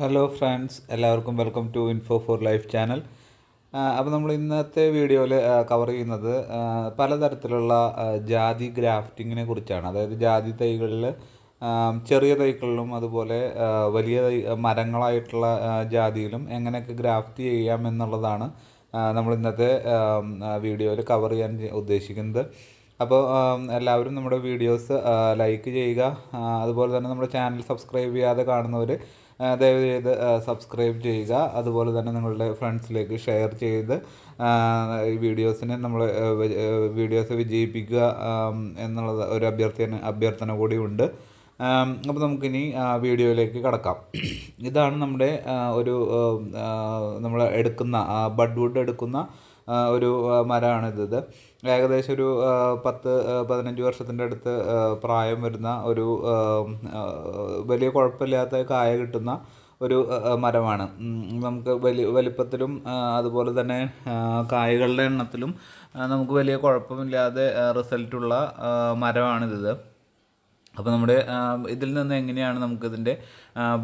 hello friends എല്ലാവർക്കും welcome to info for life channel അപ്പോൾ നമ്മൾ ഇന്നത്തെ വീഡിയോയിൽ കവർ ചെയ്യുന്നത് പലതരത്തിലുള്ള ജാതി ഗ്രാഫ്റ്റിങ്ങിനെ കുറിച്ചാണ് അതായത് ജാതി തൈകളിൽ ചെറിയ തൈകളിലും അതുപോലെ വലിയ തൈ മരങ്ങളായിട്ടുള്ള ജാതിയിലും എങ്ങനെയൊക്കെ ഗ്രാഫ്റ്റ് ചെയ്യാം എന്നുള്ളതാണ് നമ്മൾ ഇന്നത്തെ വീഡിയോയിൽ കവർ ചെയ്യാൻ ഉദ്ദേശിക്കുന്നത് അപ്പോൾ എല്ലാവരും നമ്മുടെ വീഡിയോസ് ലൈക്ക് ചെയ്യുക അതുപോലെ തന്നെ നമ്മുടെ ചാനൽ സബ്സ്ക്രൈബ് ചെയ്യാതെ കാണുന്നവർ ദയവ് ചെയ്ത് സബ്സ്ക്രൈബ് ചെയ്യുക അതുപോലെ തന്നെ നിങ്ങളുടെ ഫ്രണ്ട്സിലേക്ക് ഷെയർ ചെയ്ത് ഈ വീഡിയോസിനെ നമ്മൾ വീഡിയോസ് വിജയിപ്പിക്കുക എന്നുള്ളത് ഒരു അഭ്യർത്ഥന അഭ്യർത്ഥന കൂടിയുണ്ട് അപ്പോൾ നമുക്കിനി വീഡിയോയിലേക്ക് കടക്കാം ഇതാണ് നമ്മുടെ ഒരു നമ്മൾ എടുക്കുന്ന ബഡ്വുഡ് എടുക്കുന്ന ഒരു മരമാണിത് ഏകദേശം ഒരു പത്ത് പതിനഞ്ച് വർഷത്തിൻ്റെ അടുത്ത് പ്രായം വരുന്ന ഒരു വലിയ കുഴപ്പമില്ലാത്ത കായ കിട്ടുന്ന ഒരു മരമാണ് നമുക്ക് വലി വലിപ്പത്തിലും അതുപോലെ തന്നെ കായകളുടെ എണ്ണത്തിലും നമുക്ക് വലിയ കുഴപ്പമില്ലാതെ റിസൾട്ടുള്ള മരമാണിത് അപ്പോൾ നമ്മുടെ ഇതിൽ നിന്ന് എങ്ങനെയാണ് നമുക്കിതിൻ്റെ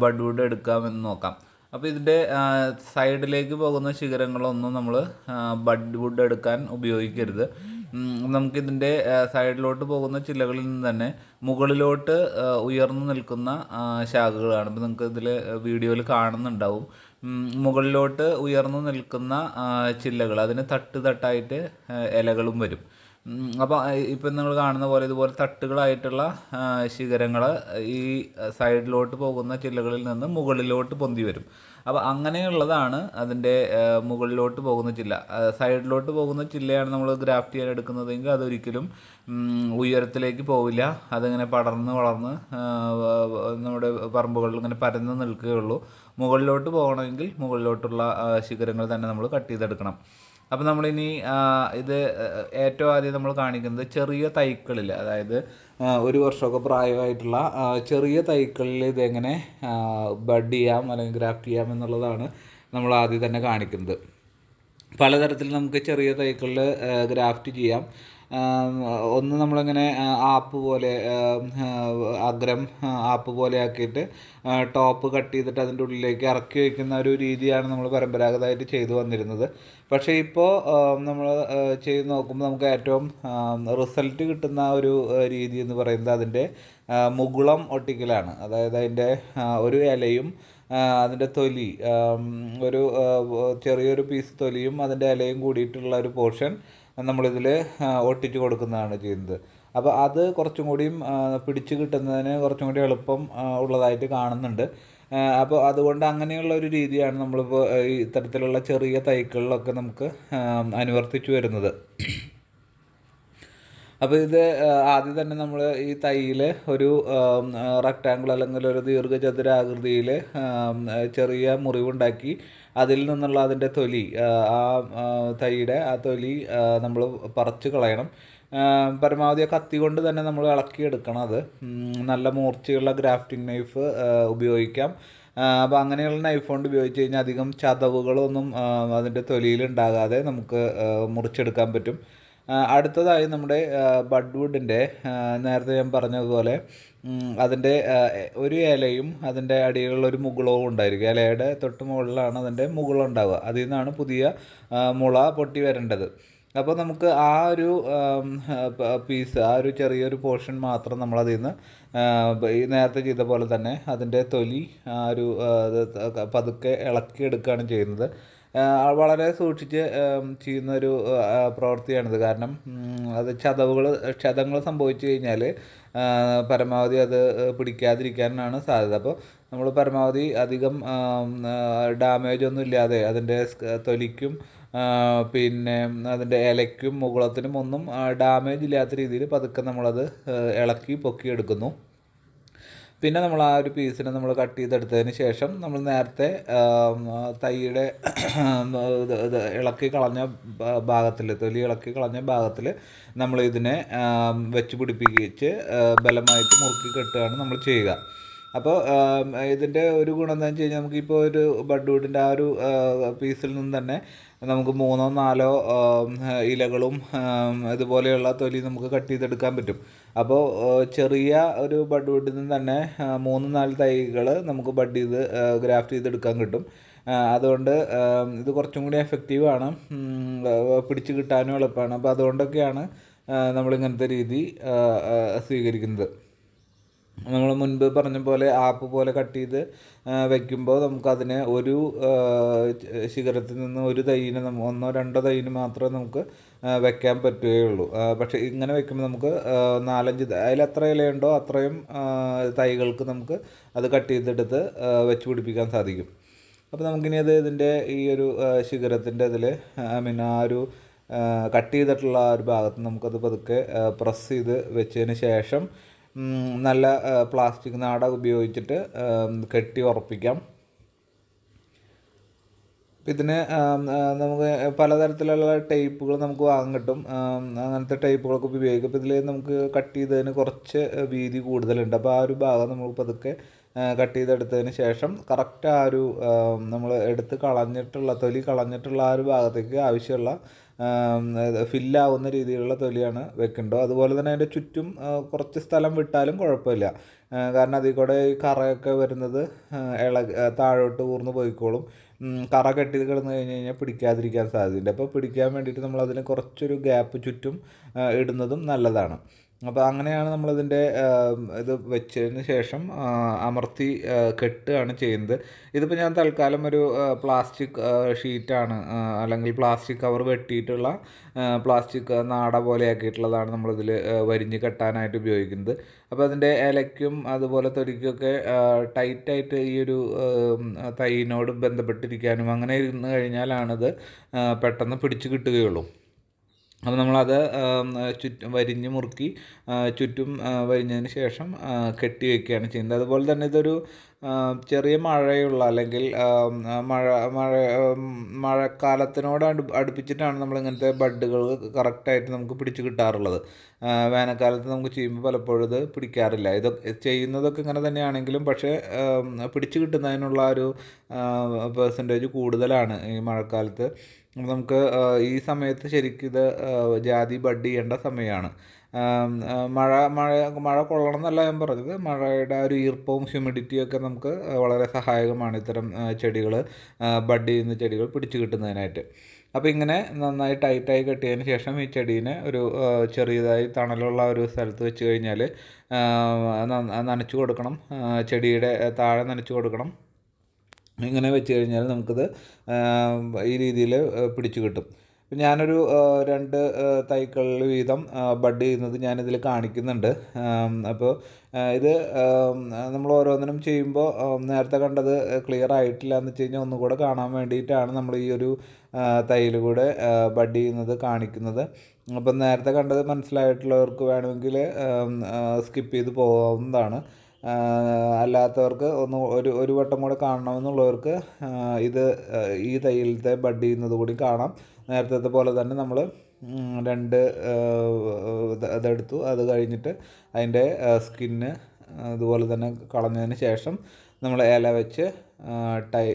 ബഡ്വുഡ് എടുക്കാമെന്ന് നോക്കാം അപ്പോൾ ഇതിൻ്റെ സൈഡിലേക്ക് പോകുന്ന ശിഖരങ്ങളൊന്നും നമ്മൾ ബഡ് വുഡ് എടുക്കാൻ ഉപയോഗിക്കരുത് നമുക്കിതിൻ്റെ സൈഡിലോട്ട് പോകുന്ന ചില്ലകളിൽ നിന്ന് തന്നെ മുകളിലോട്ട് ഉയർന്നു നിൽക്കുന്ന ശാഖകളാണ് ഇപ്പോൾ നിങ്ങൾക്ക് ഇതിൽ വീഡിയോയിൽ കാണുന്നുണ്ടാവും മുകളിലോട്ട് ഉയർന്നു നിൽക്കുന്ന ചില്ലകൾ അതിന് തട്ട് തട്ടായിട്ട് ഇലകളും വരും അപ്പോൾ ഇപ്പം നിങ്ങൾ കാണുന്ന പോലെ ഇതുപോലെ തട്ടുകളായിട്ടുള്ള ശിഖരങ്ങൾ ഈ സൈഡിലോട്ട് പോകുന്ന ചില്ലകളിൽ നിന്ന് മുകളിലോട്ട് പൊന്തി വരും അപ്പോൾ അങ്ങനെയുള്ളതാണ് അതിൻ്റെ മുകളിലോട്ട് പോകുന്ന ചില്ല സൈഡിലോട്ട് പോകുന്ന ചില്ലയാണ് നമ്മൾ ഗ്രാഫ്റ്റ് ചെയ്യാൻ എടുക്കുന്നതെങ്കിൽ അതൊരിക്കലും ഉയരത്തിലേക്ക് പോവില്ല അതിങ്ങനെ പടർന്ന് വളർന്ന് നമ്മുടെ പറമ്പുകളിൽ ഇങ്ങനെ പരന്ന് നിൽക്കുകയുള്ളൂ മുകളിലോട്ട് പോകണമെങ്കിൽ മുകളിലോട്ടുള്ള ശിഖരങ്ങൾ തന്നെ നമ്മൾ കട്ട് ചെയ്തെടുക്കണം അപ്പോൾ നമ്മളിനി ഇത് ഏറ്റവും ആദ്യം നമ്മൾ കാണിക്കുന്നത് ചെറിയ തൈക്കളിൽ അതായത് ഒരു വർഷമൊക്കെ പ്രായമായിട്ടുള്ള ചെറിയ തൈക്കളിൽ ഇതെങ്ങനെ ബഡ് ചെയ്യാം അല്ലെങ്കിൽ ഗ്രാഫ്റ്റ് ചെയ്യാം എന്നുള്ളതാണ് നമ്മൾ ആദ്യം തന്നെ കാണിക്കുന്നത് പലതരത്തിൽ നമുക്ക് ചെറിയ തൈക്കളിൽ ഗ്രാഫ്റ്റ് ചെയ്യാം ഒന്ന് നമ്മളിങ്ങനെ ആപ്പ് പോലെ അഗ്രം ആപ്പ് പോലെ ആക്കിയിട്ട് ടോപ്പ് കട്ട് ചെയ്തിട്ട് അതിൻ്റെ ഉള്ളിലേക്ക് ഇറക്കി വയ്ക്കുന്ന ഒരു രീതിയാണ് നമ്മൾ പരമ്പരാഗതമായിട്ട് ചെയ്തു വന്നിരുന്നത് പക്ഷേ ഇപ്പോൾ നമ്മൾ ചെയ്ത് നോക്കുമ്പോൾ നമുക്ക് ഏറ്റവും റിസൾട്ട് കിട്ടുന്ന ഒരു രീതി എന്ന് പറയുന്നത് അതിൻ്റെ മുകുളം ഒട്ടിക്കലാണ് അതായത് അതിൻ്റെ ഒരു ഇലയും അതിൻ്റെ തൊലി ഒരു ചെറിയൊരു പീസ് തൊലിയും അതിൻ്റെ ഇലയും കൂടിയിട്ടുള്ള ഒരു പോർഷൻ നമ്മളിതിൽ ഒട്ടിച്ച് കൊടുക്കുന്നതാണ് ചെയ്യുന്നത് അപ്പോൾ അത് കുറച്ചും കൂടിയും പിടിച്ച് കിട്ടുന്നതിന് കുറച്ചും കൂടി എളുപ്പം ഉള്ളതായിട്ട് കാണുന്നുണ്ട് അപ്പോൾ അതുകൊണ്ട് അങ്ങനെയുള്ള ഒരു രീതിയാണ് നമ്മളിപ്പോൾ ഇത്തരത്തിലുള്ള ചെറിയ തൈക്കളിലൊക്കെ നമുക്ക് അനുവർത്തിച്ചു വരുന്നത് അപ്പോൾ ഇത് ആദ്യം തന്നെ നമ്മൾ ഈ തൈയിൽ ഒരു റെക്റ്റാങ്കിൾ അല്ലെങ്കിൽ ഒരു ദീർഘചതുരാകൃതിയിൽ ചെറിയ മുറിവുണ്ടാക്കി അതിൽ നിന്നുള്ള അതിൻ്റെ തൊലി ആ തൈയുടെ ആ തൊലി നമ്മൾ പറിച്ചു കളയണം പരമാവധി കത്തി കൊണ്ട് തന്നെ നമ്മൾ ഇളക്കിയെടുക്കണം അത് നല്ല മൂർച്ചയുള്ള ഗ്രാഫ്റ്റിംഗ് നൈഫ് ഉപയോഗിക്കാം അപ്പോൾ അങ്ങനെയുള്ള നൈഫ് കൊണ്ട് ഉപയോഗിച്ച് കഴിഞ്ഞാൽ അധികം ചതവുകളൊന്നും അതിൻ്റെ തൊലിയിൽ ഉണ്ടാകാതെ നമുക്ക് മുറിച്ചെടുക്കാൻ പറ്റും അടുത്തതായി നമ്മുടെ ബഡ്വുഡിൻ്റെ നേരത്തെ ഞാൻ പറഞ്ഞതുപോലെ അതിൻ്റെ ഒരു ഇലയും അതിൻ്റെ അടിയിലുള്ള ഒരു മുകുളവും ഉണ്ടായിരിക്കും ഇലയുടെ തൊട്ട് മുകളിലാണ് അതിൻ്റെ മുകുളം ഉണ്ടാവുക അതിൽ നിന്നാണ് പുതിയ മുള പൊട്ടി വരേണ്ടത് അപ്പോൾ നമുക്ക് ആ ഒരു പീസ് ആ ഒരു ചെറിയൊരു പോർഷൻ മാത്രം നമ്മളതിൽ നിന്ന് ഈ നേരത്തെ ചെയ്ത പോലെ തന്നെ അതിൻ്റെ തൊലി ആ ഒരു പതുക്കെ ഇളക്കിയെടുക്കുകയാണ് ചെയ്യുന്നത് വളരെ സൂക്ഷിച്ച് ചെയ്യുന്ന ഒരു പ്രവൃത്തിയാണിത് കാരണം അത് ചതവുകൾ ക്ഷതങ്ങൾ സംഭവിച്ചു കഴിഞ്ഞാൽ പരമാവധി അത് പിടിക്കാതിരിക്കാനാണ് സാധ്യത അപ്പോൾ നമ്മൾ പരമാവധി അധികം ഡാമേജ് ഒന്നും ഇല്ലാതെ അതിൻ്റെ തൊലിക്കും പിന്നെ അതിൻ്റെ ഇലയ്ക്കും മുകുളത്തിനും ഒന്നും ഡാമേജ് ഇല്ലാത്ത രീതിയിൽ പതുക്കെ നമ്മളത് ഇളക്കി പൊക്കിയെടുക്കുന്നു പിന്നെ നമ്മൾ ആ ഒരു പീസിനെ നമ്മൾ കട്ട് ചെയ്തെടുത്തതിന് ശേഷം നമ്മൾ നേരത്തെ തൈയുടെ ഇളക്കി കളഞ്ഞ ഭാഗത്തിൽ തൊലി ഇളക്കി കളഞ്ഞ ഭാഗത്തിൽ നമ്മൾ ഇതിനെ വെച്ച് പിടിപ്പിച്ച് ബലമായിട്ട് മുറുക്കി കെട്ടുകയാണ് നമ്മൾ ചെയ്യുക അപ്പോൾ ഇതിൻ്റെ ഒരു ഗുണം എന്താണെന്ന് വെച്ച് കഴിഞ്ഞാൽ നമുക്കിപ്പോൾ ഒരു ബഡ്വുഡിൻ്റെ ആ ഒരു പീസിൽ നിന്ന് തന്നെ നമുക്ക് മൂന്നോ നാലോ ഇലകളും ഇതുപോലെയുള്ള തൊലി നമുക്ക് കട്ട് ചെയ്തെടുക്കാൻ പറ്റും അപ്പോൾ ചെറിയ ഒരു ബഡ്വുഡിൽ നിന്ന് തന്നെ മൂന്ന് നാല് തൈകൾ നമുക്ക് ബഡ് ചെയ്ത് ഗ്രാഫ്റ്റ് ചെയ്തെടുക്കാൻ കിട്ടും അതുകൊണ്ട് ഇത് കുറച്ചും കൂടി എഫക്റ്റീവാണ് പിടിച്ച് കിട്ടാനും എളുപ്പമാണ് അപ്പോൾ അതുകൊണ്ടൊക്കെയാണ് നമ്മളിങ്ങനത്തെ രീതി സ്വീകരിക്കുന്നത് നമ്മൾ മുൻപ് പറഞ്ഞ പോലെ ആപ്പ് പോലെ കട്ട് ചെയ്ത് വെക്കുമ്പോൾ നമുക്കതിന് ഒരു ശിഖരത്തിൽ നിന്ന് ഒരു തൈയിനെ നമ്മൾ ഒന്നോ രണ്ടോ തൈന് മാത്രമേ നമുക്ക് വെക്കാൻ പറ്റുകയുള്ളൂ പക്ഷേ ഇങ്ങനെ വെക്കുമ്പോൾ നമുക്ക് നാലഞ്ച് അതിൽ എത്ര ഇലയുണ്ടോ അത്രയും തൈകൾക്ക് നമുക്ക് അത് കട്ട് ചെയ്തെടുത്ത് വെച്ച് പിടിപ്പിക്കാൻ സാധിക്കും അപ്പോൾ നമുക്കിനി അത് ഇതിൻ്റെ ഈ ഒരു ശിഖരത്തിൻ്റെ ഇതിൽ ഐ മീൻ ആ ഒരു കട്ട് ചെയ്തിട്ടുള്ള ആ ഒരു ഭാഗത്ത് നമുക്കത് പതുക്കെ പ്രസ് ചെയ്ത് വെച്ചതിന് ശേഷം നല്ല പ്ലാസ്റ്റിക് നാട ഉപയോഗിച്ചിട്ട് കെട്ടി ഉറപ്പിക്കാം ഇതിന് നമുക്ക് പലതരത്തിലുള്ള ടേപ്പുകൾ നമുക്ക് വാങ്ങാൻ കിട്ടും അങ്ങനത്തെ ടേപ്പുകളൊക്കെ ഉപയോഗിക്കും അപ്പോൾ ഇതിൽ നമുക്ക് കട്ട് ചെയ്തതിന് കുറച്ച് വീതി കൂടുതലുണ്ട് അപ്പോൾ ആ ഒരു ഭാഗം നമ്മൾ പതുക്കെ കട്ട് ചെയ്തെടുത്തതിന് ശേഷം കറക്റ്റ് ആ ഒരു നമ്മൾ എടുത്ത് കളഞ്ഞിട്ടുള്ള തൊലി കളഞ്ഞിട്ടുള്ള ആ ഒരു ഭാഗത്തേക്ക് ആവശ്യമുള്ള ഫില്ലാവുന്ന രീതിയിലുള്ള തൊലിയാണ് വെക്കേണ്ടത് അതുപോലെ തന്നെ അതിൻ്റെ ചുറ്റും കുറച്ച് സ്ഥലം വിട്ടാലും കുഴപ്പമില്ല കാരണം അതിൽ കൂടെ ഈ കറയൊക്കെ വരുന്നത് ഇള താഴോട്ട് ഊർന്ന് പോയിക്കോളും കറ കെട്ടി കിടന്നു കഴിഞ്ഞ് കഴിഞ്ഞാൽ പിടിക്കാതിരിക്കാൻ സാധ്യതയുണ്ട് അപ്പോൾ പിടിക്കാൻ വേണ്ടിയിട്ട് നമ്മൾ അതിന് കുറച്ചൊരു ഗ്യാപ്പ് ചുറ്റും ഇടുന്നതും നല്ലതാണ് അപ്പോൾ അങ്ങനെയാണ് നമ്മളിതിൻ്റെ ഇത് വെച്ചതിന് ശേഷം അമർത്തി കെട്ടുകയാണ് ചെയ്യുന്നത് ഇതിപ്പോൾ ഞാൻ തൽക്കാലം ഒരു പ്ലാസ്റ്റിക് ഷീറ്റാണ് അല്ലെങ്കിൽ പ്ലാസ്റ്റിക് കവർ വെട്ടിയിട്ടുള്ള പ്ലാസ്റ്റിക് നാട പോലെ ആക്കിയിട്ടുള്ളതാണ് നമ്മളിതിൽ വരിഞ്ഞ് കെട്ടാനായിട്ട് ഉപയോഗിക്കുന്നത് അപ്പോൾ അതിൻ്റെ ഇലയ്ക്കും അതുപോലെ തൊലിക്കൊക്കെ ടൈറ്റായിട്ട് ഈ ഒരു തൈനോട് ബന്ധപ്പെട്ടിരിക്കാനും അങ്ങനെ ഇരുന്ന് കഴിഞ്ഞാലാണിത് പെട്ടെന്ന് പിടിച്ച് കിട്ടുകയുള്ളൂ അപ്പോൾ നമ്മളത് ചുറ്റും വരിഞ്ഞ് മുറുക്കി ചുറ്റും വരിഞ്ഞതിന് ശേഷം കെട്ടി വയ്ക്കുകയാണ് ചെയ്യുന്നത് അതുപോലെ തന്നെ ഇതൊരു ചെറിയ മഴയുള്ള അല്ലെങ്കിൽ മഴ മഴ മഴക്കാലത്തിനോട് അടു അടുപ്പിച്ചിട്ടാണ് നമ്മൾ ബഡുകൾ ബഡ്ഡുകൾ കറക്റ്റായിട്ട് നമുക്ക് പിടിച്ച് കിട്ടാറുള്ളത് വേനൽക്കാലത്ത് നമുക്ക് ചെയ്യുമ്പോൾ പലപ്പോഴും ഇത് പിടിക്കാറില്ല ഇതൊക്കെ ചെയ്യുന്നതൊക്കെ ഇങ്ങനെ തന്നെയാണെങ്കിലും പക്ഷേ പിടിച്ച് കിട്ടുന്നതിനുള്ള ഒരു പെർസെൻറ്റേജ് കൂടുതലാണ് ഈ മഴക്കാലത്ത് നമുക്ക് ഈ സമയത്ത് ശരിക്കും ഇത് ജാതി ബഡ് ചെയ്യേണ്ട സമയമാണ് മഴ മഴ മഴ കൊള്ളണം എന്നല്ല ഞാൻ പറഞ്ഞത് മഴയുടെ ഒരു ഈർപ്പവും ഹ്യൂമിഡിറ്റിയൊക്കെ നമുക്ക് വളരെ സഹായകമാണ് ഇത്തരം ചെടികൾ ബഡ് ചെയ്യുന്ന ചെടികൾ പിടിച്ചു കിട്ടുന്നതിനായിട്ട് അപ്പോൾ ഇങ്ങനെ നന്നായി ടൈറ്റായി കെട്ടിയതിന് ശേഷം ഈ ചെടീനെ ഒരു ചെറിയതായി തണലുള്ള ഒരു സ്ഥലത്ത് വെച്ച് കഴിഞ്ഞാൽ നനച്ചു കൊടുക്കണം ചെടിയുടെ താഴെ നനച്ചു കൊടുക്കണം ഇങ്ങനെ വെച്ച് കഴിഞ്ഞാൽ നമുക്കത് ഈ രീതിയിൽ പിടിച്ചു കിട്ടും ഞാനൊരു രണ്ട് തൈക്കൾ വീതം ബഡ് ചെയ്യുന്നത് ഞാനിതിൽ കാണിക്കുന്നുണ്ട് അപ്പോൾ ഇത് നമ്മൾ ഓരോന്നിനും ചെയ്യുമ്പോൾ നേരത്തെ കണ്ടത് ക്ലിയർ ആയിട്ടില്ല എന്ന് വെച്ച് കഴിഞ്ഞാൽ ഒന്നുകൂടെ കാണാൻ വേണ്ടിയിട്ടാണ് നമ്മൾ ഈ ഒരു തൈയിൽ കൂടെ ബഡ് ചെയ്യുന്നത് കാണിക്കുന്നത് അപ്പം നേരത്തെ കണ്ടത് മനസ്സിലായിട്ടുള്ളവർക്ക് വേണമെങ്കിൽ സ്കിപ്പ് ചെയ്ത് പോകാവുന്നതാണ് അല്ലാത്തവർക്ക് ഒന്ന് ഒരു ഒരു വട്ടം കൂടെ കാണണമെന്നുള്ളവർക്ക് ഇത് ഈ തയ്യലത്തെ ബഡ് ചെയ്യുന്നത് കൂടി കാണാം നേരത്തെ പോലെ തന്നെ നമ്മൾ രണ്ട് അതെടുത്തു അത് കഴിഞ്ഞിട്ട് അതിൻ്റെ സ്കിന്ന് അതുപോലെ തന്നെ കളഞ്ഞതിന് ശേഷം നമ്മൾ ഇല വെച്ച് ടൈ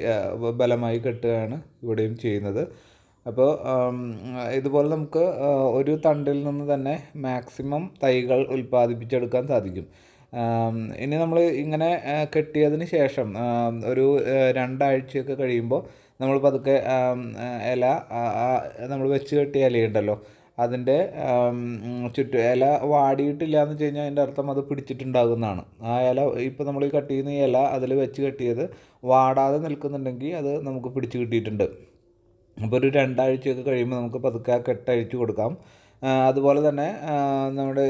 ബലമായി കെട്ടുകയാണ് ഇവിടെയും ചെയ്യുന്നത് അപ്പോൾ ഇതുപോലെ നമുക്ക് ഒരു തണ്ടിൽ നിന്ന് തന്നെ മാക്സിമം തൈകൾ ഉൽപ്പാദിപ്പിച്ചെടുക്കാൻ സാധിക്കും ഇനി നമ്മൾ ഇങ്ങനെ കെട്ടിയതിന് ശേഷം ഒരു രണ്ടാഴ്ചയൊക്കെ കഴിയുമ്പോൾ നമ്മൾ പതുക്കെ ഇല നമ്മൾ വെച്ച് കെട്ടിയ ഇലയുണ്ടല്ലോ അതിൻ്റെ ചുറ്റും ഇല വാടിയിട്ടില്ല എന്ന് വെച്ച് കഴിഞ്ഞാൽ അതിൻ്റെ അർത്ഥം അത് പിടിച്ചിട്ടുണ്ടാകും ആ ഇല ഇപ്പോൾ നമ്മൾ ഈ കട്ട് ചെയ്യുന്ന ഇല അതിൽ വെച്ച് കെട്ടിയത് വാടാതെ നിൽക്കുന്നുണ്ടെങ്കിൽ അത് നമുക്ക് പിടിച്ച് കിട്ടിയിട്ടുണ്ട് അപ്പോൾ ഒരു രണ്ടാഴ്ചയൊക്കെ കഴിയുമ്പോൾ നമുക്ക് പതുക്കെ കെട്ടഴിച്ച് കൊടുക്കാം അതുപോലെ തന്നെ നമ്മുടെ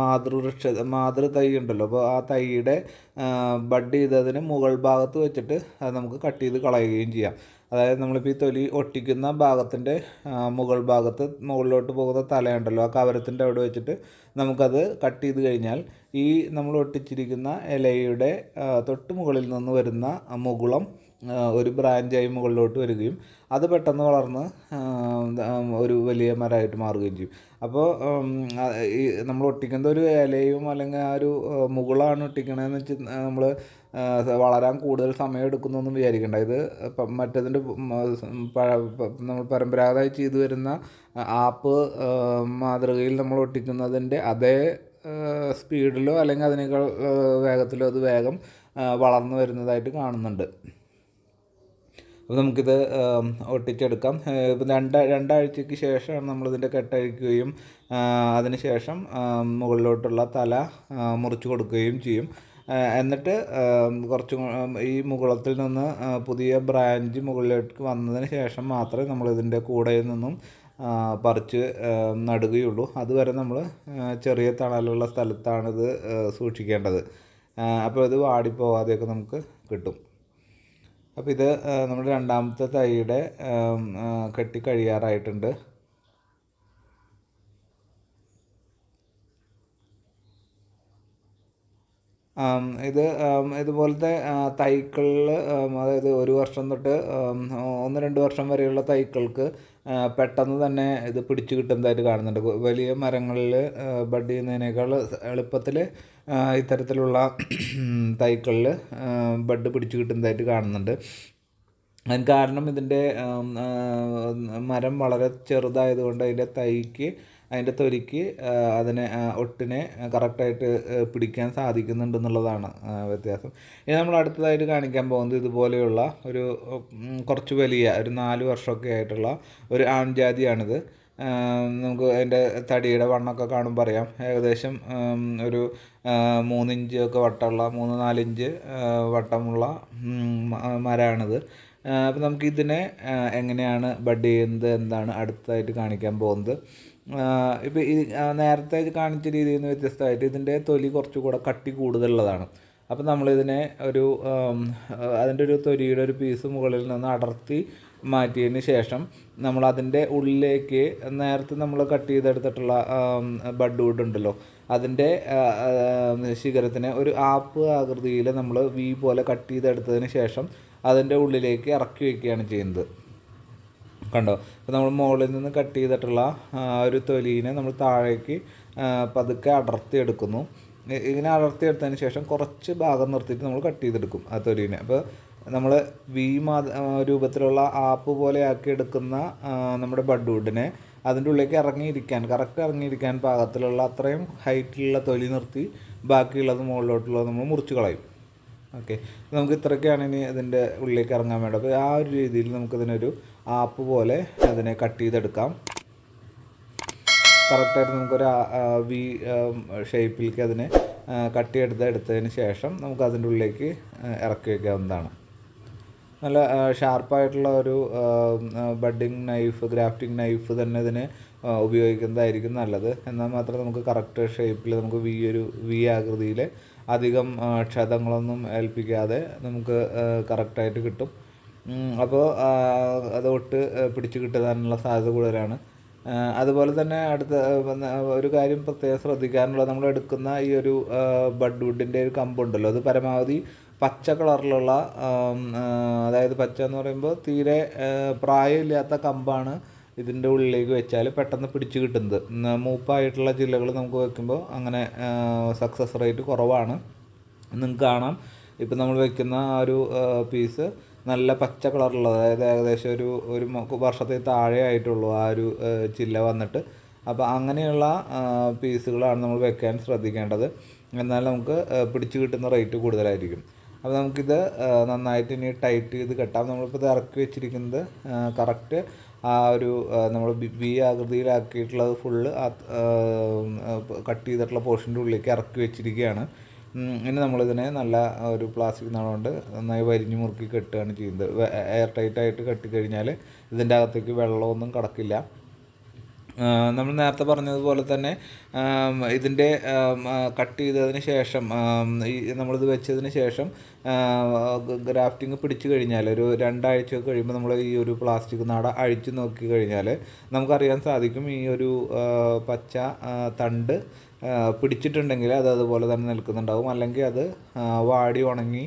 മാതൃവൃക്ഷ മാതൃ തൈ ഉണ്ടല്ലോ അപ്പോൾ ആ തൈയുടെ ബഡ് ചെയ്തതിന് മുകൾ ഭാഗത്ത് വെച്ചിട്ട് അത് നമുക്ക് കട്ട് ചെയ്ത് കളയുകയും ചെയ്യാം അതായത് നമ്മളിപ്പോൾ ഈ തൊലി ഒട്ടിക്കുന്ന ഭാഗത്തിൻ്റെ മുകൾ ഭാഗത്ത് മുകളിലോട്ട് പോകുന്ന തലയുണ്ടല്ലോ ആ കവരത്തിൻ്റെ അവിടെ വെച്ചിട്ട് നമുക്കത് കട്ട് ചെയ്ത് കഴിഞ്ഞാൽ ഈ നമ്മൾ ഒട്ടിച്ചിരിക്കുന്ന ഇലയുടെ തൊട്ട് മുകളിൽ നിന്ന് വരുന്ന മുകുളം ഒരു ബ്രാഞ്ചായി മുകളിലോട്ട് വരികയും അത് പെട്ടെന്ന് വളർന്ന് ഒരു വലിയ മരമായിട്ട് മാറുകയും ചെയ്യും അപ്പോൾ നമ്മൾ ഒട്ടിക്കുന്ന ഒരു ഇലയും അല്ലെങ്കിൽ ആ ഒരു മുകളാണ് ഒട്ടിക്കണതെന്ന് വെച്ച് നമ്മൾ വളരാൻ കൂടുതൽ സമയം എടുക്കുന്നൊന്നും വിചാരിക്കേണ്ട ഇത് മറ്റതിൻ്റെ നമ്മൾ പരമ്പരാഗതമായി ചെയ്തു വരുന്ന ആപ്പ് മാതൃകയിൽ നമ്മൾ ഒട്ടിക്കുന്നതിൻ്റെ അതേ സ്പീഡിലോ അല്ലെങ്കിൽ അതിനേക്കാൾ വേഗത്തിലോ അത് വേഗം വളർന്നു വരുന്നതായിട്ട് കാണുന്നുണ്ട് അപ്പോൾ നമുക്കിത് ഒട്ടിച്ചെടുക്കാം ഇപ്പം രണ്ട രണ്ടാഴ്ചയ്ക്ക് ശേഷമാണ് നമ്മളിതിൻ്റെ കെട്ടഴിക്കുകയും അതിനുശേഷം മുകളിലോട്ടുള്ള തല മുറിച്ച് കൊടുക്കുകയും ചെയ്യും എന്നിട്ട് കുറച്ച് ഈ മുകുളത്തിൽ നിന്ന് പുതിയ ബ്രാഞ്ച് മുകളിലേക്ക് വന്നതിന് ശേഷം മാത്രമേ നമ്മളിതിൻ്റെ കൂടയിൽ നിന്നും പറിച്ച് നടുകയുള്ളൂ അതുവരെ നമ്മൾ ചെറിയ തണലുള്ള സ്ഥലത്താണ് ഇത് സൂക്ഷിക്കേണ്ടത് അപ്പോൾ ഇത് വാടിപ്പോവാതെയൊക്കെ നമുക്ക് കിട്ടും അപ്പോൾ ഇത് നമ്മുടെ രണ്ടാമത്തെ തൈയുടെ കെട്ടി കഴിയാറായിട്ടുണ്ട് ഇത് ഇതുപോലത്തെ തൈകളിൽ അതായത് ഒരു വർഷം തൊട്ട് ഒന്ന് രണ്ട് വർഷം വരെയുള്ള തൈകൾക്ക് പെട്ടെന്ന് തന്നെ ഇത് പിടിച്ചു കിട്ടുന്നതായിട്ട് കാണുന്നുണ്ട് വലിയ മരങ്ങളിൽ ബഡ് ചെയ്യുന്നതിനേക്കാൾ എളുപ്പത്തിൽ ഇത്തരത്തിലുള്ള തൈക്കളിൽ ബഡ് പിടിച്ചു കിട്ടുന്നതായിട്ട് കാണുന്നുണ്ട് അതിന് കാരണം ഇതിൻ്റെ മരം വളരെ ചെറുതായതുകൊണ്ട് അതിൻ്റെ തൈക്ക് അതിൻ്റെ തൊലിക്ക് അതിനെ ഒട്ടിനെ കറക്റ്റായിട്ട് പിടിക്കാൻ സാധിക്കുന്നുണ്ടെന്നുള്ളതാണ് വ്യത്യാസം ഇനി നമ്മൾ അടുത്തതായിട്ട് കാണിക്കാൻ പോകുന്നത് ഇതുപോലെയുള്ള ഒരു കുറച്ച് വലിയ ഒരു നാല് വർഷമൊക്കെ ആയിട്ടുള്ള ഒരു ആൺജാതിയാണിത് നമുക്ക് അതിൻ്റെ തടിയുടെ വണ്ണമൊക്കെ കാണുമ്പോൾ അറിയാം ഏകദേശം ഒരു മൂന്നിഞ്ച് ഒക്കെ വട്ടമുള്ള മൂന്ന് നാലിഞ്ച് വട്ടമുള്ള മരമാണിത് അപ്പോൾ നമുക്കിതിനെ എങ്ങനെയാണ് ബഡ് ചെയ്യുന്നത് എന്താണ് അടുത്തതായിട്ട് കാണിക്കാൻ പോകുന്നത് ഇപ്പോൾ ഈ നേരത്തെ കാണിച്ച രീതിയിൽ നിന്ന് വ്യത്യസ്തമായിട്ട് ഇതിൻ്റെ തൊലി കൂടെ കട്ടി കൂടുതലുള്ളതാണ് അപ്പോൾ നമ്മളിതിനെ ഒരു അതിൻ്റെ ഒരു തൊലിയുടെ ഒരു പീസ് മുകളിൽ നിന്ന് അടർത്തി മാറ്റിയതിന് ശേഷം നമ്മൾ അതിൻ്റെ ഉള്ളിലേക്ക് നേരത്തെ നമ്മൾ കട്ട് ചെയ്തെടുത്തിട്ടുള്ള ബഡ് വുഡ് ഉണ്ടല്ലോ അതിൻ്റെ ശിഖരത്തിനെ ഒരു ആപ്പ് ആകൃതിയിൽ നമ്മൾ വി പോലെ കട്ട് ചെയ്തെടുത്തതിന് ശേഷം അതിൻ്റെ ഉള്ളിലേക്ക് ഇറക്കി വയ്ക്കുകയാണ് ചെയ്യുന്നത് കണ്ടോ അപ്പോൾ നമ്മൾ മുകളിൽ നിന്ന് കട്ട് ചെയ്തിട്ടുള്ള ഒരു തൊലിനെ നമ്മൾ താഴേക്ക് പതുക്കെ അടർത്തി എടുക്കുന്നു ഇങ്ങനെ എടുത്തതിന് ശേഷം കുറച്ച് ഭാഗം നിർത്തിയിട്ട് നമ്മൾ കട്ട് ചെയ്തെടുക്കും ആ തൊലിനെ അപ്പോൾ നമ്മൾ വി മാ രൂപത്തിലുള്ള ആപ്പ് പോലെ ആക്കി എടുക്കുന്ന നമ്മുടെ ബഡ്വുഡിനെ അതിൻ്റെ ഉള്ളിലേക്ക് ഇറങ്ങിയിരിക്കാൻ കറക്റ്റ് ഇറങ്ങിയിരിക്കാൻ പാകത്തിലുള്ള അത്രയും ഹൈറ്റിലുള്ള തൊലി നിർത്തി ബാക്കിയുള്ളത് മുകളിലോട്ടുള്ളത് നമ്മൾ മുറിച്ച് കളയും ഓക്കെ നമുക്ക് ഇത്രയ്ക്കാണ് ഇനി ഇതിൻ്റെ ഉള്ളിലേക്ക് ഇറങ്ങാൻ വേണ്ടത് അപ്പോൾ ആ ഒരു രീതിയിൽ നമുക്കിതിനൊരു ആപ്പ് പോലെ അതിനെ കട്ട് ചെയ്തെടുക്കാം കറക്റ്റായിട്ട് നമുക്കൊരു വി ഷേപ്പിലേക്ക് അതിനെ കട്ട് ചെയ്തെടുത്ത് എടുത്തതിന് ശേഷം നമുക്ക് അതിൻ്റെ ഉള്ളിലേക്ക് ഇറക്കി വയ്ക്കാവുന്നതാണ് നല്ല ഷാർപ്പായിട്ടുള്ള ഒരു ബഡിങ് നൈഫ് ഗ്രാഫ്റ്റിംഗ് നൈഫ് തന്നെ ഇതിനെ ഉപയോഗിക്കുന്നതായിരിക്കും നല്ലത് എന്നാൽ മാത്രമേ നമുക്ക് കറക്റ്റ് ഷേപ്പിൽ നമുക്ക് വി ഒരു വി ആകൃതിയിൽ അധികം ക്ഷതങ്ങളൊന്നും ഏൽപ്പിക്കാതെ നമുക്ക് കറക്റ്റായിട്ട് കിട്ടും അപ്പോൾ അത് ഒട്ട് പിടിച്ച് കിട്ടാനുള്ള സാധ്യത കൂടുതലാണ് അതുപോലെ തന്നെ അടുത്ത ഒരു കാര്യം പ്രത്യേകം ശ്രദ്ധിക്കാനുള്ളത് നമ്മൾ എടുക്കുന്ന ഈ ഒരു ബഡ് വുഡിൻ്റെ ഒരു കമ്പുണ്ടല്ലോ അത് പരമാവധി പച്ച കളറിലുള്ള അതായത് പച്ച എന്ന് പറയുമ്പോൾ തീരെ പ്രായമില്ലാത്ത കമ്പാണ് ഇതിൻ്റെ ഉള്ളിലേക്ക് വെച്ചാൽ പെട്ടെന്ന് പിടിച്ചു കിട്ടുന്നത് മൂപ്പായിട്ടുള്ള ജില്ലകൾ നമുക്ക് വെക്കുമ്പോൾ അങ്ങനെ സക്സസ് റേറ്റ് കുറവാണ് നിങ്ങൾക്ക് കാണാം ഇപ്പം നമ്മൾ വെക്കുന്ന ആ ഒരു പീസ് നല്ല പച്ച കളറുള്ളത് അതായത് ഏകദേശം ഒരു ഒരു വർഷത്തെ താഴെ ആയിട്ടുള്ളൂ ആ ഒരു ചില്ല വന്നിട്ട് അപ്പോൾ അങ്ങനെയുള്ള പീസുകളാണ് നമ്മൾ വെക്കാൻ ശ്രദ്ധിക്കേണ്ടത് എന്നാൽ നമുക്ക് പിടിച്ചു കിട്ടുന്ന റേറ്റ് കൂടുതലായിരിക്കും അപ്പോൾ നമുക്കിത് നന്നായിട്ട് ഇനി ടൈറ്റ് ചെയ്ത് കെട്ടാം നമ്മളിപ്പോൾ ഇത് ഇറക്കി വെച്ചിരിക്കുന്നത് കറക്റ്റ് ആ ഒരു നമ്മൾ ബി ആകൃതിയിലാക്കിയിട്ടുള്ളത് ഫുള്ള് കട്ട് ചെയ്തിട്ടുള്ള പോർഷൻ്റെ ഉള്ളിലേക്ക് ഇറക്കി വെച്ചിരിക്കുകയാണ് ഇനി നമ്മളിതിനെ നല്ല ഒരു പ്ലാസ്റ്റിക് നടുകൊണ്ട് നന്നായി വരിഞ്ഞു മുറുക്കി കെട്ടുകയാണ് ചെയ്യുന്നത് എയർ ടൈറ്റായിട്ട് കെട്ടിക്കഴിഞ്ഞാൽ ഇതിൻ്റെ അകത്തേക്ക് വെള്ളമൊന്നും കടക്കില്ല നമ്മൾ നേരത്തെ പറഞ്ഞതുപോലെ തന്നെ ഇതിൻ്റെ കട്ട് ചെയ്തതിന് ശേഷം ഈ നമ്മളിത് വെച്ചതിന് ശേഷം ഗ്രാഫ്റ്റിംഗ് പിടിച്ചു കഴിഞ്ഞാൽ ഒരു രണ്ടാഴ്ച കഴിയുമ്പോൾ നമ്മൾ ഈ ഒരു പ്ലാസ്റ്റിക് നാട അഴിച്ചു നോക്കി കഴിഞ്ഞാൽ നമുക്കറിയാൻ സാധിക്കും ഈ ഒരു പച്ച തണ്ട് പിടിച്ചിട്ടുണ്ടെങ്കിൽ അത് അതുപോലെ തന്നെ നിൽക്കുന്നുണ്ടാവും അല്ലെങ്കിൽ അത് വാടി ഉണങ്ങി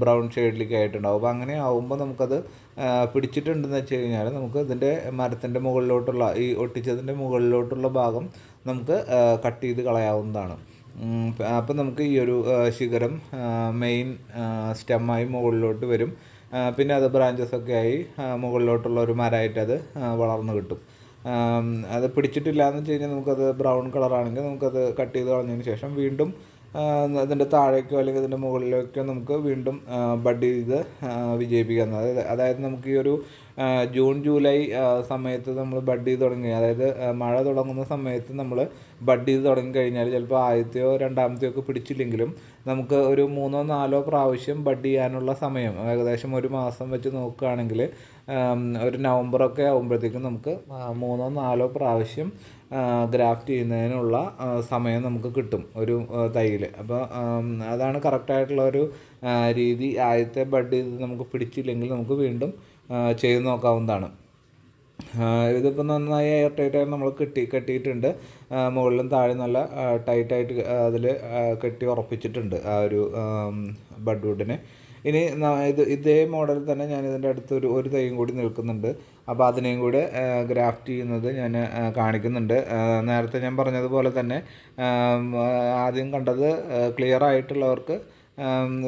ബ്രൗൺ ഷെയ്ഡിലേക്ക് ആയിട്ടുണ്ടാവും അപ്പോൾ അങ്ങനെ ആവുമ്പോൾ നമുക്കത് പിടിച്ചിട്ടുണ്ടെന്ന് വെച്ച് കഴിഞ്ഞാൽ നമുക്ക് ഇതിൻ്റെ മരത്തിൻ്റെ മുകളിലോട്ടുള്ള ഈ ഒട്ടിച്ചതിൻ്റെ മുകളിലോട്ടുള്ള ഭാഗം നമുക്ക് കട്ട് ചെയ്ത് കളയാവുന്നതാണ് അപ്പം നമുക്ക് ഈ ഒരു ശിഖരം മെയിൻ സ്റ്റെമ്മായി മുകളിലോട്ട് വരും പിന്നെ അത് ബ്രാഞ്ചസ് ഒക്കെ ആയി മുകളിലോട്ടുള്ള ഒരു മരമായിട്ട് അത് വളർന്നു കിട്ടും അത് പിടിച്ചിട്ടില്ല എന്ന് വെച്ച് കഴിഞ്ഞാൽ നമുക്കത് ബ്രൗൺ കളറാണെങ്കിൽ നമുക്കത് കട്ട് ചെയ്ത് കളഞ്ഞതിന് ശേഷം വീണ്ടും അതിൻ്റെ താഴേക്കോ അല്ലെങ്കിൽ ഇതിൻ്റെ മുകളിലേക്കോ നമുക്ക് വീണ്ടും ബഡ് ചെയ്ത് വിജയിപ്പിക്കാം അതായത് അതായത് നമുക്ക് ഈ ഒരു ജൂൺ ജൂലൈ സമയത്ത് നമ്മൾ ബഡ് ചെയ്ത് തുടങ്ങി അതായത് മഴ തുടങ്ങുന്ന സമയത്ത് നമ്മൾ ബഡ് ചെയ്ത് തുടങ്ങി കഴിഞ്ഞാൽ ചിലപ്പോൾ ആദ്യത്തെയോ രണ്ടാമത്തെയോ ഒക്കെ പിടിച്ചില്ലെങ്കിലും നമുക്ക് ഒരു മൂന്നോ നാലോ പ്രാവശ്യം ബഡ് ചെയ്യാനുള്ള സമയം ഏകദേശം ഒരു മാസം വെച്ച് നോക്കുകയാണെങ്കിൽ ഒരു നവംബറൊക്കെ ആകുമ്പോഴത്തേക്കും നമുക്ക് മൂന്നോ നാലോ പ്രാവശ്യം ഗ്രാഫ്റ്റ് ചെയ്യുന്നതിനുള്ള സമയം നമുക്ക് കിട്ടും ഒരു തൈയിൽ അപ്പോൾ അതാണ് കറക്റ്റായിട്ടുള്ള ഒരു രീതി ആദ്യത്തെ ബഡ് ചെയ്ത് നമുക്ക് പിടിച്ചില്ലെങ്കിൽ നമുക്ക് വീണ്ടും ചെയ്ത് നോക്കാവുന്നതാണ് ഇതിപ്പോൾ നന്നായി എയർ ടൈറ്റായി നമ്മൾ കെട്ടി കെട്ടിയിട്ടുണ്ട് മുകളിലും താഴെ നല്ല ടൈറ്റായിട്ട് അതിൽ കെട്ടി ഉറപ്പിച്ചിട്ടുണ്ട് ആ ഒരു ബഡ് വുഡിനെ ഇനി ഇത് ഇതേ മോഡൽ തന്നെ ഞാൻ അടുത്തൊരു ഒരു ഒരു തൈയും കൂടി നിൽക്കുന്നുണ്ട് അപ്പോൾ അതിനെയും കൂടെ ഗ്രാഫ്റ്റ് ചെയ്യുന്നത് ഞാൻ കാണിക്കുന്നുണ്ട് നേരത്തെ ഞാൻ പറഞ്ഞതുപോലെ തന്നെ ആദ്യം കണ്ടത് ക്ലിയർ ആയിട്ടുള്ളവർക്ക്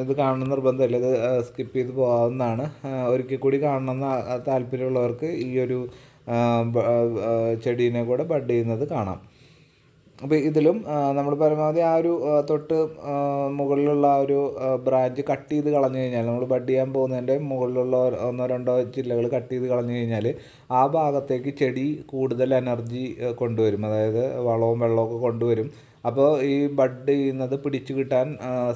ഇത് കാണണം നിർബന്ധമില്ല ഇത് സ്കിപ്പ് ചെയ്ത് പോകാവുന്നതാണ് ഒരിക്കൽ കൂടി കാണണമെന്ന് താല്പര്യമുള്ളവർക്ക് ഈ ഒരു ചെടീനെ കൂടെ ബഡ് ചെയ്യുന്നത് കാണാം അപ്പോൾ ഇതിലും നമ്മൾ പരമാവധി ആ ഒരു തൊട്ട് മുകളിലുള്ള ആ ഒരു ബ്രാഞ്ച് കട്ട് ചെയ്ത് കളഞ്ഞു കഴിഞ്ഞാൽ നമ്മൾ ബഡ് ചെയ്യാൻ പോകുന്നതിൻ്റെ മുകളിലുള്ള ഒന്നോ രണ്ടോ ചില്ലകൾ കട്ട് ചെയ്ത് കളഞ്ഞു കഴിഞ്ഞാൽ ആ ഭാഗത്തേക്ക് ചെടി കൂടുതൽ എനർജി കൊണ്ടുവരും അതായത് വളവും വെള്ളവും ഒക്കെ കൊണ്ടുവരും അപ്പോൾ ഈ ബഡ് ചെയ്യുന്നത് പിടിച്ചു കിട്ടാൻ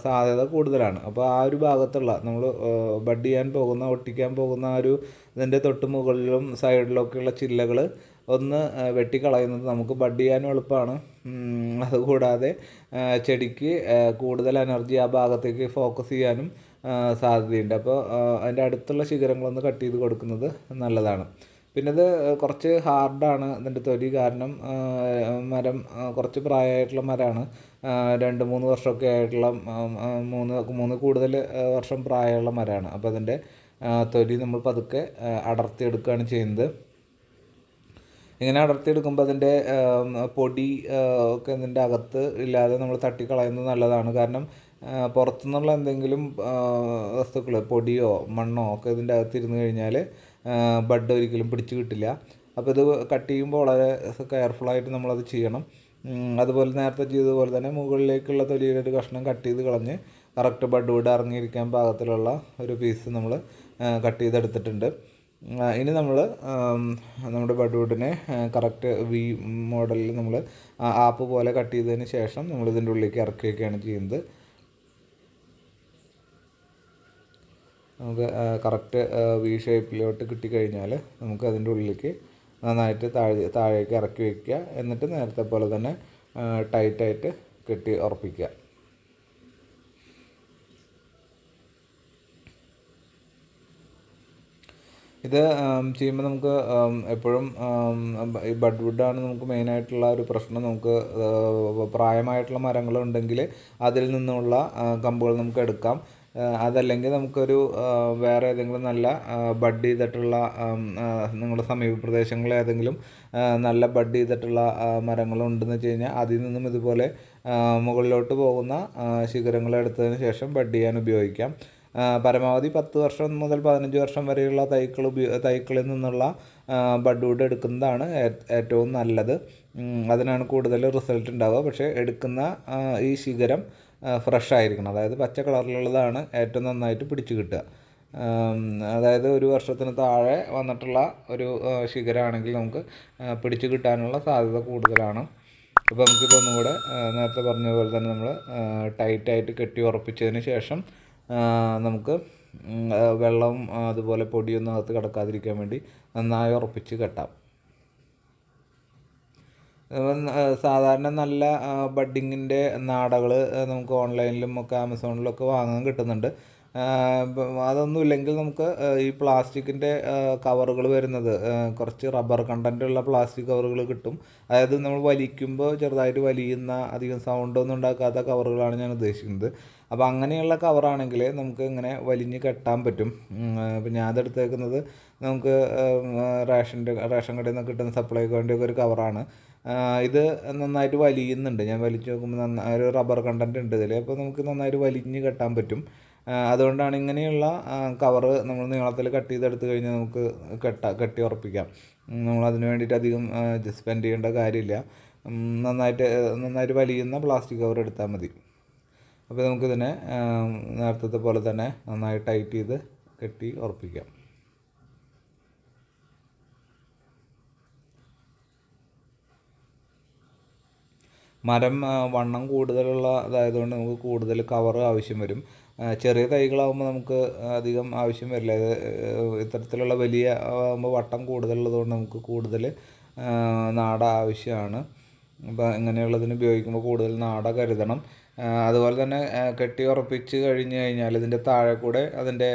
സാധ്യത കൂടുതലാണ് അപ്പോൾ ആ ഒരു ഭാഗത്തുള്ള നമ്മൾ ബഡ് ചെയ്യാൻ പോകുന്ന ഒട്ടിക്കാൻ പോകുന്ന ആ ഒരു ഇതിൻ്റെ തൊട്ട് മുകളിലും സൈഡിലൊക്കെയുള്ള ചില്ലകൾ ഒന്ന് വെട്ടിക്കളയുന്നത് നമുക്ക് ബഡ് ചെയ്യാനും എളുപ്പമാണ് അതുകൂടാതെ ചെടിക്ക് കൂടുതൽ എനർജി ആ ഭാഗത്തേക്ക് ഫോക്കസ് ചെയ്യാനും സാധ്യതയുണ്ട് അപ്പോൾ അതിൻ്റെ അടുത്തുള്ള ശിഖരങ്ങളൊന്ന് കട്ട് ചെയ്ത് കൊടുക്കുന്നത് നല്ലതാണ് പിന്നെ ഇത് കുറച്ച് ഹാർഡാണ് ഇതിൻ്റെ തൊലി കാരണം മരം കുറച്ച് പ്രായമായിട്ടുള്ള മരമാണ് രണ്ട് മൂന്ന് വർഷമൊക്കെ ആയിട്ടുള്ള മൂന്ന് മൂന്ന് കൂടുതൽ വർഷം പ്രായമുള്ള മരമാണ് അപ്പോൾ അതിൻ്റെ തൊലി നമ്മൾ പതുക്കെ അടർത്തിയെടുക്കുകയാണ് ചെയ്യുന്നത് ഇങ്ങനെ അടർത്തിയെടുക്കുമ്പോൾ അതിൻ്റെ പൊടി ഒക്കെ ഇതിൻ്റെ അകത്ത് ഇല്ലാതെ നമ്മൾ തട്ടിക്കളയുന്നത് നല്ലതാണ് കാരണം പുറത്തുനിന്നുള്ള എന്തെങ്കിലും വസ്തുക്കൾ പൊടിയോ മണ്ണോ ഒക്കെ ഇതിൻ്റെ അകത്തിരുന്ന് കഴിഞ്ഞാൽ ബഡ് ഒരിക്കലും പിടിച്ചു കിട്ടില്ല അപ്പോൾ ഇത് കട്ട് ചെയ്യുമ്പോൾ വളരെ കെയർഫുള്ളായിട്ട് നമ്മളത് ചെയ്യണം അതുപോലെ നേരത്തെ ചെയ്തതുപോലെ തന്നെ മുകളിലേക്കുള്ള തൊലിയിലൊരു കഷ്ണം കട്ട് ചെയ്ത് കളഞ്ഞ് കറക്റ്റ് ബഡ് വിടാൻ ഇറങ്ങിയിരിക്കാൻ പാകത്തിലുള്ള ഒരു പീസ് നമ്മൾ കട്ട് ചെയ്തെടുത്തിട്ടുണ്ട് ഇനി നമ്മൾ നമ്മുടെ ബഡ്വുഡിനെ കറക്റ്റ് വി മോഡലിൽ നമ്മൾ ആപ്പ് പോലെ കട്ട് ചെയ്തതിന് ശേഷം നമ്മൾ ഇതിൻ്റെ ഉള്ളിലേക്ക് ഇറക്കുകയൊക്കെയാണ് ചെയ്യുന്നത് നമുക്ക് കറക്റ്റ് വി ഷേപ്പിലോട്ട് കിട്ടിക്കഴിഞ്ഞാൽ നമുക്ക് അതിൻ്റെ ഉള്ളിലേക്ക് നന്നായിട്ട് താഴെ താഴേക്ക് ഇറക്കി വയ്ക്കുക എന്നിട്ട് നേരത്തെ പോലെ തന്നെ ടൈറ്റായിട്ട് കെട്ടി ഉറപ്പിക്കുക ഇത് ചെയ്യുമ്പോൾ നമുക്ക് എപ്പോഴും ഈ ബഡ് വുഡാണ് നമുക്ക് മെയിനായിട്ടുള്ള ഒരു പ്രശ്നം നമുക്ക് പ്രായമായിട്ടുള്ള മരങ്ങളുണ്ടെങ്കിൽ അതിൽ നിന്നുള്ള കമ്പുകൾ നമുക്ക് എടുക്കാം അതല്ലെങ്കിൽ നമുക്കൊരു വേറെ ഏതെങ്കിലും നല്ല ബഡ് ചെയ്തിട്ടുള്ള നിങ്ങളുടെ സമീപ പ്രദേശങ്ങളിൽ ഏതെങ്കിലും നല്ല ബഡ് ചെയ്തിട്ടുള്ള മരങ്ങളുണ്ടെന്ന് വെച്ച് കഴിഞ്ഞാൽ അതിൽ നിന്നും ഇതുപോലെ മുകളിലോട്ട് പോകുന്ന ശിഖരങ്ങൾ എടുത്തതിന് ശേഷം ബഡ് ചെയ്യാൻ ഉപയോഗിക്കാം പരമാവധി പത്ത് വർഷം മുതൽ പതിനഞ്ച് വർഷം വരെയുള്ള തൈക്കൾ ഉപയോഗ തൈക്കളിൽ നിന്നുള്ള ബഡ്വുഡ് എടുക്കുന്നതാണ് ഏറ്റവും നല്ലത് അതിനാണ് കൂടുതൽ റിസൾട്ട് ഉണ്ടാവുക പക്ഷേ എടുക്കുന്ന ഈ ശിഖരം ഫ്രഷ് ആയിരിക്കണം അതായത് പച്ച കളറിലുള്ളതാണ് ഏറ്റവും നന്നായിട്ട് പിടിച്ചു കിട്ടുക അതായത് ഒരു വർഷത്തിന് താഴെ വന്നിട്ടുള്ള ഒരു ശിഖരമാണെങ്കിൽ നമുക്ക് പിടിച്ചു കിട്ടാനുള്ള സാധ്യത കൂടുതലാണ് അപ്പോൾ നമുക്കിതൊന്നും കൂടെ നേരത്തെ പറഞ്ഞതുപോലെ തന്നെ നമ്മൾ ടൈറ്റായിട്ട് കെട്ടി ഉറപ്പിച്ചതിന് ശേഷം നമുക്ക് വെള്ളം അതുപോലെ പൊടിയൊന്നും അകത്ത് കടക്കാതിരിക്കാൻ വേണ്ടി നന്നായി ഉറപ്പിച്ച് കെട്ടാം സാധാരണ നല്ല ബഡ്ഡിങ്ങിൻ്റെ നാടകൾ നമുക്ക് ഓൺലൈനിലും ഒക്കെ ആമസോണിലൊക്കെ വാങ്ങാൻ കിട്ടുന്നുണ്ട് അതൊന്നും ഇല്ലെങ്കിൽ നമുക്ക് ഈ പ്ലാസ്റ്റിക്കിൻ്റെ കവറുകൾ വരുന്നത് കുറച്ച് റബ്ബർ ഉള്ള പ്ലാസ്റ്റിക് കവറുകൾ കിട്ടും അതായത് നമ്മൾ വലിക്കുമ്പോൾ ചെറുതായിട്ട് വലിയുന്ന അധികം സൗണ്ടൊന്നും ഉണ്ടാക്കാത്ത കവറുകളാണ് ഞാൻ ഉദ്ദേശിക്കുന്നത് അപ്പോൾ അങ്ങനെയുള്ള കവറാണെങ്കിൽ നമുക്ക് ഇങ്ങനെ വലിഞ്ഞ് കെട്ടാൻ പറ്റും അപ്പം ഞാൻ അതെടുത്തേക്കുന്നത് നമുക്ക് റേഷൻ്റെ റേഷൻ കടയിൽ നിന്ന് കിട്ടുന്ന സപ്ലൈക്ക് വേണ്ടിയൊക്കെ ഒരു കവറാണ് ഇത് നന്നായിട്ട് വലിയുന്നുണ്ട് ഞാൻ വലിച്ചു നോക്കുമ്പോൾ നന്നായി ഒരു റബ്ബർ കണ്ടൻറ്റ് ഉണ്ട് ഇതിൽ അപ്പോൾ നമുക്ക് നന്നായിട്ട് വലിഞ്ഞ് കെട്ടാൻ പറ്റും അതുകൊണ്ടാണ് ഇങ്ങനെയുള്ള കവറ് നമ്മൾ നീളത്തിൽ കട്ട് ചെയ്തെടുത്ത് കഴിഞ്ഞാൽ നമുക്ക് കെട്ട കെട്ടി ഉറപ്പിക്കാം നമ്മൾ അതിന് വേണ്ടിയിട്ട് അധികം സ്പെൻഡ് ചെയ്യേണ്ട കാര്യമില്ല നന്നായിട്ട് നന്നായിട്ട് വലിയുന്ന പ്ലാസ്റ്റിക് കവർ എടുത്താൽ മതി അപ്പോൾ നമുക്കിതിനെ നേരത്തെ പോലെ തന്നെ നന്നായി ടൈറ്റ് ചെയ്ത് കെട്ടി ഉറപ്പിക്കാം മരം വണ്ണം കൂടുതലുള്ള ഇതായതുകൊണ്ട് നമുക്ക് കൂടുതൽ കവർ ആവശ്യം വരും ചെറിയ തൈകളാകുമ്പോൾ നമുക്ക് അധികം ആവശ്യം വരില്ല ഇത് ഇത്തരത്തിലുള്ള വലിയ ആകുമ്പോൾ വട്ടം കൂടുതലുള്ളതുകൊണ്ട് നമുക്ക് കൂടുതൽ നാട ആവശ്യമാണ് അപ്പോൾ ഇങ്ങനെയുള്ളതിന് ഉപയോഗിക്കുമ്പോൾ കൂടുതൽ നാട കരുതണം അതുപോലെ തന്നെ കെട്ടി ഉറപ്പിച്ച് കഴിഞ്ഞ് കഴിഞ്ഞാൽ ഇതിൻ്റെ താഴെ കൂടെ അതിൻ്റെ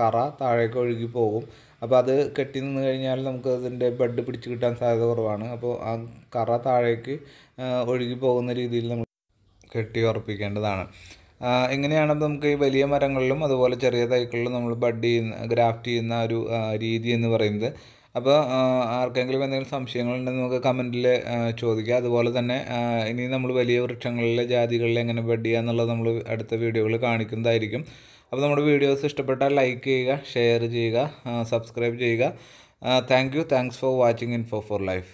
കറ താഴേക്ക് ഒഴുകി പോകും അപ്പോൾ അത് കെട്ടി നിന്ന് കഴിഞ്ഞാൽ നമുക്ക് അതിൻ്റെ ബെഡ് പിടിച്ച് കിട്ടാൻ സാധ്യത കുറവാണ് അപ്പോൾ ആ കറ താഴേക്ക് ഒഴുകി പോകുന്ന രീതിയിൽ നമ്മൾ കെട്ടി ഉറപ്പിക്കേണ്ടതാണ് എങ്ങനെയാണ് നമുക്ക് ഈ വലിയ മരങ്ങളിലും അതുപോലെ ചെറിയ തൈക്കളിലും നമ്മൾ ബഡ് ചെയ്യുന്ന ഗ്രാഫ്റ്റ് ചെയ്യുന്ന ഒരു രീതി എന്ന് പറയുന്നത് അപ്പോൾ ആർക്കെങ്കിലും എന്തെങ്കിലും സംശയങ്ങളുണ്ടെങ്കിൽ നമുക്ക് കമൻറ്റിൽ ചോദിക്കാം അതുപോലെ തന്നെ ഇനി നമ്മൾ വലിയ വൃക്ഷങ്ങളിലെ ജാതികളിൽ എങ്ങനെ ബഡ് ചെയ്യുക എന്നുള്ളത് നമ്മൾ അടുത്ത വീഡിയോകളിൽ കാണിക്കുന്നതായിരിക്കും അപ്പോൾ നമ്മുടെ വീഡിയോസ് ഇഷ്ടപ്പെട്ടാൽ ലൈക്ക് ചെയ്യുക ഷെയർ ചെയ്യുക സബ്സ്ക്രൈബ് ചെയ്യുക thank you thanks for watching info for life